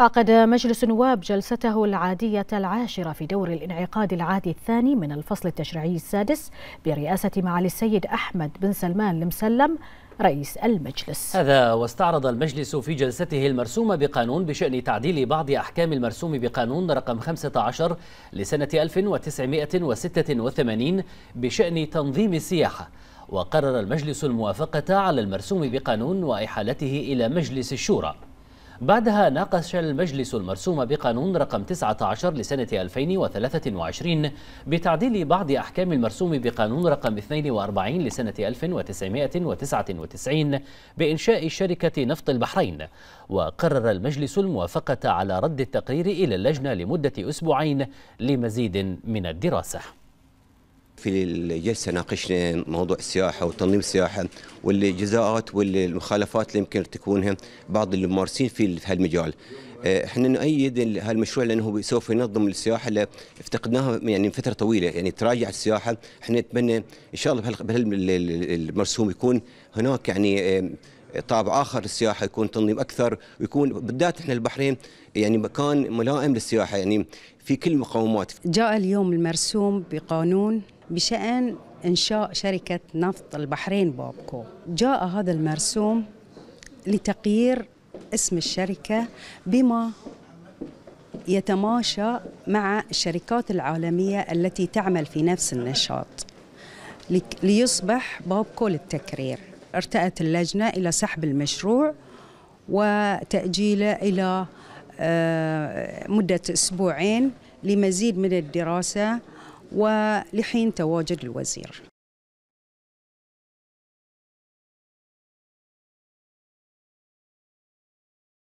عقد مجلس النواب جلسته العادية العاشرة في دور الانعقاد العادي الثاني من الفصل التشريعي السادس برئاسة معالي السيد أحمد بن سلمان المسلم رئيس المجلس هذا واستعرض المجلس في جلسته المرسومة بقانون بشأن تعديل بعض أحكام المرسوم بقانون رقم 15 لسنة 1986 بشأن تنظيم السياحة وقرر المجلس الموافقة على المرسوم بقانون وإحالته إلى مجلس الشورى بعدها ناقش المجلس المرسوم بقانون رقم 19 لسنة 2023 بتعديل بعض أحكام المرسوم بقانون رقم 42 لسنة 1999 بإنشاء شركة نفط البحرين وقرر المجلس الموافقة على رد التقرير إلى اللجنة لمدة أسبوعين لمزيد من الدراسة في الجلسة ناقشنا موضوع السياحة وتنظيم السياحة والجزاءات والمخالفات اللي يمكن تكونها بعض الممارسين في هالمجال آه، احنا نؤيد هالمشروع لانه سوف ينظم السياحه اللي افتقدناها يعني من فتره طويله يعني تراجع السياحه احنا نتمنى ان شاء الله بهالمرسوم يكون هناك يعني طابع اخر للسياحه يكون تنظيم اكثر ويكون بالذات احنا البحرين يعني مكان ملائم للسياحه يعني في كل المقومات جاء اليوم المرسوم بقانون بشان انشاء شركه نفط البحرين بابكو جاء هذا المرسوم لتقيير اسم الشركه بما يتماشى مع الشركات العالميه التي تعمل في نفس النشاط ليصبح بابكو للتكرير ارتأت اللجنة إلى سحب المشروع وتأجيله إلى آه، مدة أسبوعين لمزيد من الدراسة ولحين تواجد الوزير